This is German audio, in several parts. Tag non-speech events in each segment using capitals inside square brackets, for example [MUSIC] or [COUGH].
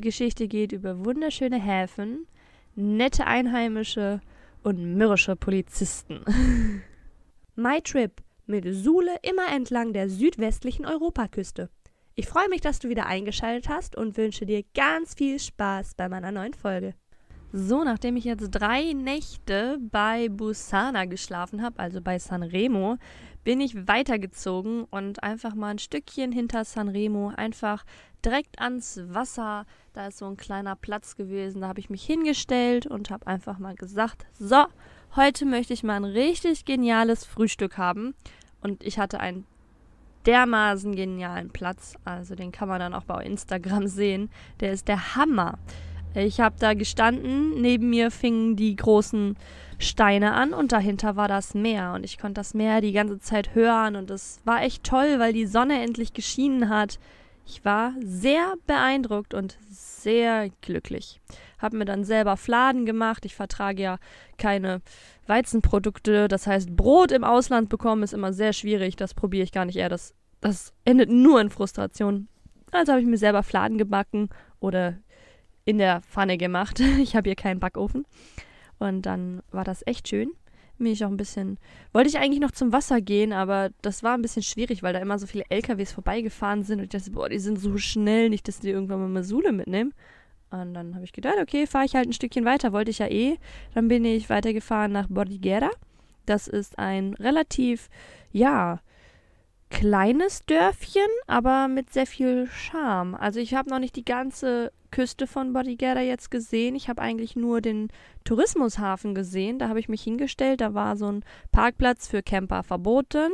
Geschichte geht über wunderschöne Häfen, nette Einheimische und mürrische Polizisten. [LAUGHS] My Trip mit Sule immer entlang der südwestlichen Europaküste. Ich freue mich, dass du wieder eingeschaltet hast und wünsche dir ganz viel Spaß bei meiner neuen Folge. So, nachdem ich jetzt drei Nächte bei Busana geschlafen habe, also bei Sanremo, bin ich weitergezogen und einfach mal ein Stückchen hinter Sanremo einfach direkt ans Wasser. Da ist so ein kleiner Platz gewesen. Da habe ich mich hingestellt und habe einfach mal gesagt, so, heute möchte ich mal ein richtig geniales Frühstück haben. Und ich hatte einen dermaßen genialen Platz. Also den kann man dann auch bei Instagram [LAUGHS] sehen. Der ist der Hammer. Ich habe da gestanden, neben mir fingen die großen Steine an und dahinter war das Meer und ich konnte das Meer die ganze Zeit hören und es war echt toll, weil die Sonne endlich geschienen hat. Ich war sehr beeindruckt und sehr glücklich. Habe mir dann selber Fladen gemacht. Ich vertrage ja keine Weizenprodukte. Das heißt, Brot im Ausland bekommen ist immer sehr schwierig. Das probiere ich gar nicht eher. Das, das endet nur in Frustration. Also habe ich mir selber Fladen gebacken oder in der Pfanne gemacht. [LAUGHS] Ich habe hier keinen Backofen. Und dann war das echt schön bin ich auch ein bisschen. Wollte ich eigentlich noch zum Wasser gehen, aber das war ein bisschen schwierig, weil da immer so viele LKWs vorbeigefahren sind. Und ich dachte, boah, die sind so schnell, nicht, dass die irgendwann mal Masule mitnehmen. Und dann habe ich gedacht, okay, fahre ich halt ein Stückchen weiter, wollte ich ja eh. Dann bin ich weitergefahren nach Bordighera. Das ist ein relativ, ja, kleines Dörfchen, aber mit sehr viel Charme. Also ich habe noch nicht die ganze Küste von Bordighera jetzt gesehen. Ich habe eigentlich nur den Tourismushafen gesehen. Da habe ich mich hingestellt. Da war so ein Parkplatz für Camper verboten.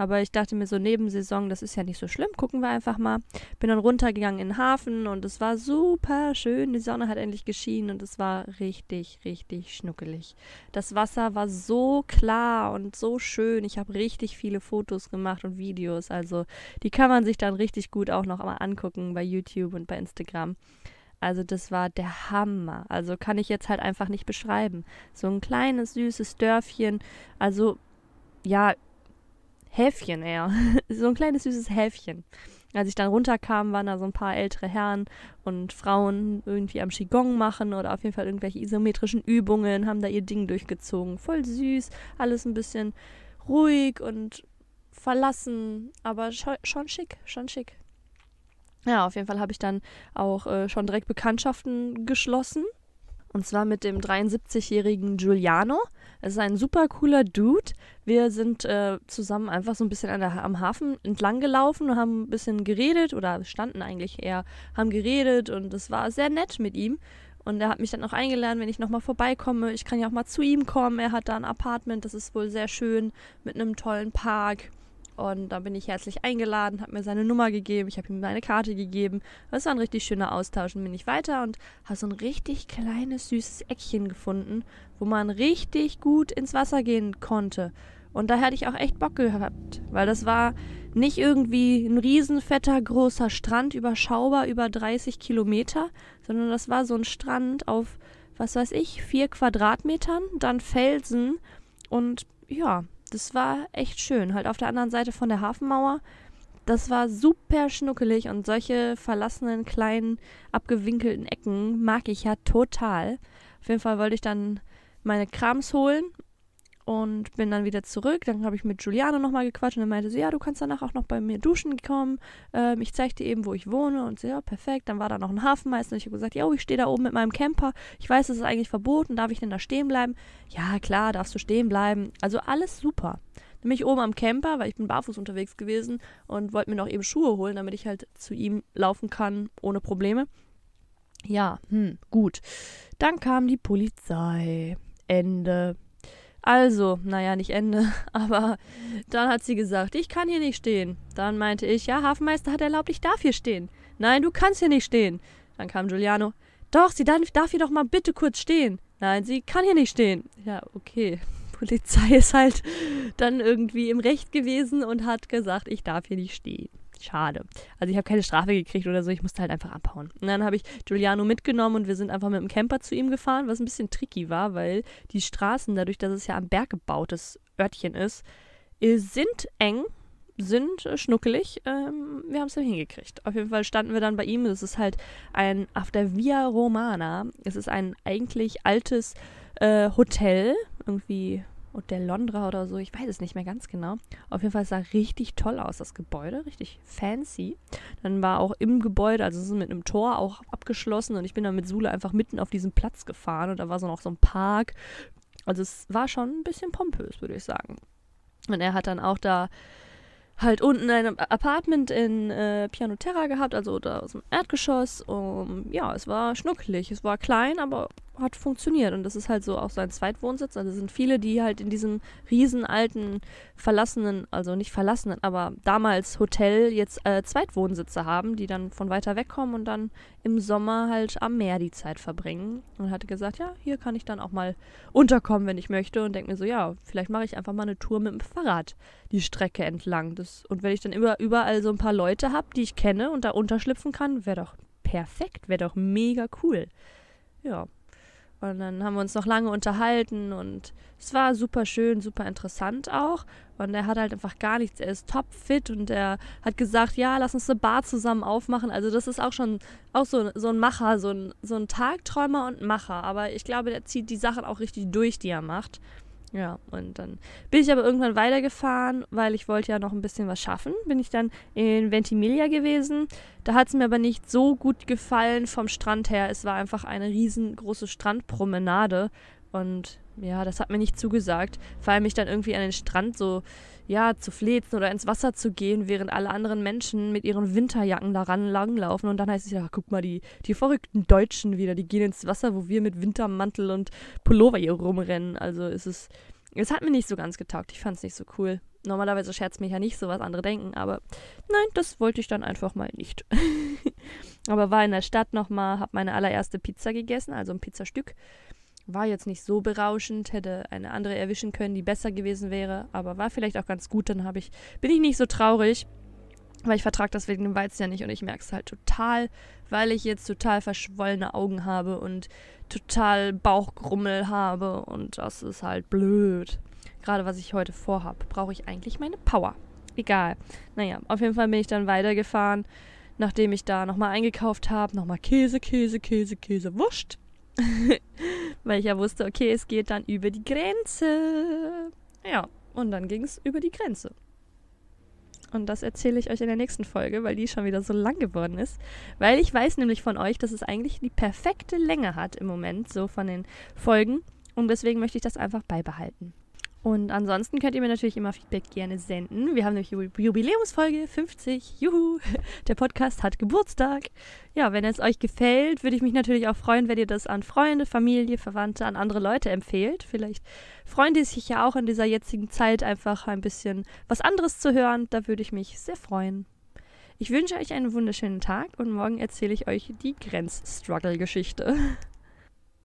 Aber ich dachte mir so, Nebensaison, das ist ja nicht so schlimm, gucken wir einfach mal. Bin dann runtergegangen in den Hafen und es war super schön. Die Sonne hat endlich geschienen und es war richtig, richtig schnuckelig. Das Wasser war so klar und so schön. Ich habe richtig viele Fotos gemacht und Videos. Also die kann man sich dann richtig gut auch noch mal angucken bei YouTube und bei Instagram. Also das war der Hammer. Also kann ich jetzt halt einfach nicht beschreiben. So ein kleines, süßes Dörfchen. Also ja, Häfchen eher. [LAUGHS] so ein kleines süßes Häfchen. Als ich dann runterkam, waren da so ein paar ältere Herren und Frauen irgendwie am Qigong machen oder auf jeden Fall irgendwelche isometrischen Übungen, haben da ihr Ding durchgezogen. Voll süß, alles ein bisschen ruhig und verlassen, aber schon schick, schon schick. Ja, auf jeden Fall habe ich dann auch äh, schon direkt Bekanntschaften geschlossen und zwar mit dem 73-jährigen Giuliano. Es ist ein super cooler Dude. Wir sind äh, zusammen einfach so ein bisschen der, am Hafen entlang gelaufen und haben ein bisschen geredet oder standen eigentlich eher, haben geredet und es war sehr nett mit ihm. Und er hat mich dann auch eingeladen, wenn ich nochmal vorbeikomme. Ich kann ja auch mal zu ihm kommen. Er hat da ein Apartment, das ist wohl sehr schön, mit einem tollen Park. Und da bin ich herzlich eingeladen, habe mir seine Nummer gegeben, ich habe ihm meine Karte gegeben. Das war ein richtig schöner Austausch und bin ich weiter und habe so ein richtig kleines, süßes Eckchen gefunden, wo man richtig gut ins Wasser gehen konnte. Und da hatte ich auch echt Bock gehabt, weil das war nicht irgendwie ein riesenfetter, großer Strand, überschaubar über 30 Kilometer, sondern das war so ein Strand auf, was weiß ich, vier Quadratmetern, dann Felsen und ja, das war echt schön. Halt auf der anderen Seite von der Hafenmauer. Das war super schnuckelig und solche verlassenen, kleinen, abgewinkelten Ecken mag ich ja total. Auf jeden Fall wollte ich dann meine Krams holen und bin dann wieder zurück. Dann habe ich mit Juliane nochmal gequatscht und dann meinte sie, ja, du kannst danach auch noch bei mir duschen kommen. Ähm, ich zeige dir eben, wo ich wohne. Und sie, ja, perfekt. Dann war da noch ein Hafenmeister und ich habe gesagt, ja, ich stehe da oben mit meinem Camper. Ich weiß, das ist eigentlich verboten. Darf ich denn da stehen bleiben? Ja, klar, darfst du stehen bleiben. Also alles super nämlich oben am Camper, weil ich bin barfuß unterwegs gewesen und wollte mir noch eben Schuhe holen, damit ich halt zu ihm laufen kann ohne Probleme. Ja, hm, gut. Dann kam die Polizei. Ende. Also, naja, nicht Ende. [LAUGHS] Aber dann hat sie gesagt, ich kann hier nicht stehen. Dann meinte ich, ja, Hafenmeister hat erlaubt, ich darf hier stehen. Nein, du kannst hier nicht stehen. Dann kam Giuliano, doch, sie darf hier doch mal bitte kurz stehen. Nein, sie kann hier nicht stehen. Ja, okay. [LAUGHS] Polizei ist halt dann irgendwie im Recht gewesen und hat gesagt, ich darf hier nicht stehen. Schade. Also ich habe keine Strafe gekriegt oder so, ich musste halt einfach abhauen. Und dann habe ich Giuliano mitgenommen und wir sind einfach mit dem Camper zu ihm gefahren, was ein bisschen tricky war, weil die Straßen, dadurch, dass es ja am Berg gebautes Örtchen ist, äh, sind eng, sind äh, schnuckelig. Ähm, wir haben es dann hingekriegt. Auf jeden Fall standen wir dann bei ihm. Das ist halt ein auf der Via Romana. Es ist ein eigentlich altes äh, Hotel, irgendwie und der Londra oder so, ich weiß es nicht mehr ganz genau. Auf jeden Fall sah richtig toll aus, das Gebäude, richtig fancy. Dann war auch im Gebäude, also es ist mit einem Tor auch abgeschlossen und ich bin dann mit Sule einfach mitten auf diesen Platz gefahren und da war so noch so ein Park. Also es war schon ein bisschen pompös, würde ich sagen. Und er hat dann auch da halt unten ein Apartment in äh, Piano Terra gehabt, also da aus dem Erdgeschoss. Um, ja, es war schnuckelig, es war klein, aber hat funktioniert. Und das ist halt so auch sein Zweitwohnsitz. Also sind viele, die halt in diesem riesen alten, verlassenen, also nicht verlassenen, aber damals Hotel jetzt äh, Zweitwohnsitze haben, die dann von weiter weg kommen und dann im Sommer halt am Meer die Zeit verbringen. Und hatte gesagt, ja, hier kann ich dann auch mal unterkommen, wenn ich möchte. Und denke mir so, ja, vielleicht mache ich einfach mal eine Tour mit dem Fahrrad die Strecke entlang. Das, und wenn ich dann über, überall so ein paar Leute habe, die ich kenne und da unterschlüpfen kann, wäre doch perfekt, wäre doch mega cool. Ja, und dann haben wir uns noch lange unterhalten und es war super schön, super interessant auch. Und er hat halt einfach gar nichts. Er ist topfit und er hat gesagt, ja, lass uns eine Bar zusammen aufmachen. Also das ist auch schon auch so, so ein Macher, so ein, so ein Tagträumer und Macher. Aber ich glaube, der zieht die Sachen auch richtig durch, die er macht. Ja, und dann bin ich aber irgendwann weitergefahren, weil ich wollte ja noch ein bisschen was schaffen. Bin ich dann in Ventimiglia gewesen. Da hat es mir aber nicht so gut gefallen vom Strand her. Es war einfach eine riesengroße Strandpromenade. Und ja, das hat mir nicht zugesagt. Vor allem mich dann irgendwie an den Strand so ja, zu flezen oder ins Wasser zu gehen, während alle anderen Menschen mit ihren Winterjacken daran langlaufen. Und dann heißt es ja, guck mal, die, die verrückten Deutschen wieder, die gehen ins Wasser, wo wir mit Wintermantel und Pullover hier rumrennen. Also es ist es, hat mir nicht so ganz getaugt. Ich fand es nicht so cool. Normalerweise scherzt mich ja nicht so, was andere denken, aber nein, das wollte ich dann einfach mal nicht. [LAUGHS] aber war in der Stadt nochmal, habe meine allererste Pizza gegessen, also ein Pizzastück war jetzt nicht so berauschend, hätte eine andere erwischen können, die besser gewesen wäre, aber war vielleicht auch ganz gut, dann ich, bin ich nicht so traurig, weil ich vertrage das wegen dem Weizen ja nicht und ich merke es halt total, weil ich jetzt total verschwollene Augen habe und total Bauchgrummel habe und das ist halt blöd. Gerade was ich heute vorhab, brauche ich eigentlich meine Power. Egal. Naja, auf jeden Fall bin ich dann weitergefahren, nachdem ich da nochmal eingekauft habe, nochmal Käse, Käse, Käse, Käse, Wurscht. [LAUGHS] weil ich ja wusste, okay, es geht dann über die Grenze. Ja, und dann ging es über die Grenze. Und das erzähle ich euch in der nächsten Folge, weil die schon wieder so lang geworden ist. Weil ich weiß nämlich von euch, dass es eigentlich die perfekte Länge hat im Moment, so von den Folgen. Und deswegen möchte ich das einfach beibehalten. Und ansonsten könnt ihr mir natürlich immer Feedback gerne senden. Wir haben nämlich Jubiläumsfolge 50. Juhu! [LAUGHS] Der Podcast hat Geburtstag. Ja, wenn es euch gefällt, würde ich mich natürlich auch freuen, wenn ihr das an Freunde, Familie, Verwandte, an andere Leute empfehlt. Vielleicht freuen die sich ja auch in dieser jetzigen Zeit einfach ein bisschen was anderes zu hören. Da würde ich mich sehr freuen. Ich wünsche euch einen wunderschönen Tag und morgen erzähle ich euch die Grenzstruggle-Geschichte. [LAUGHS]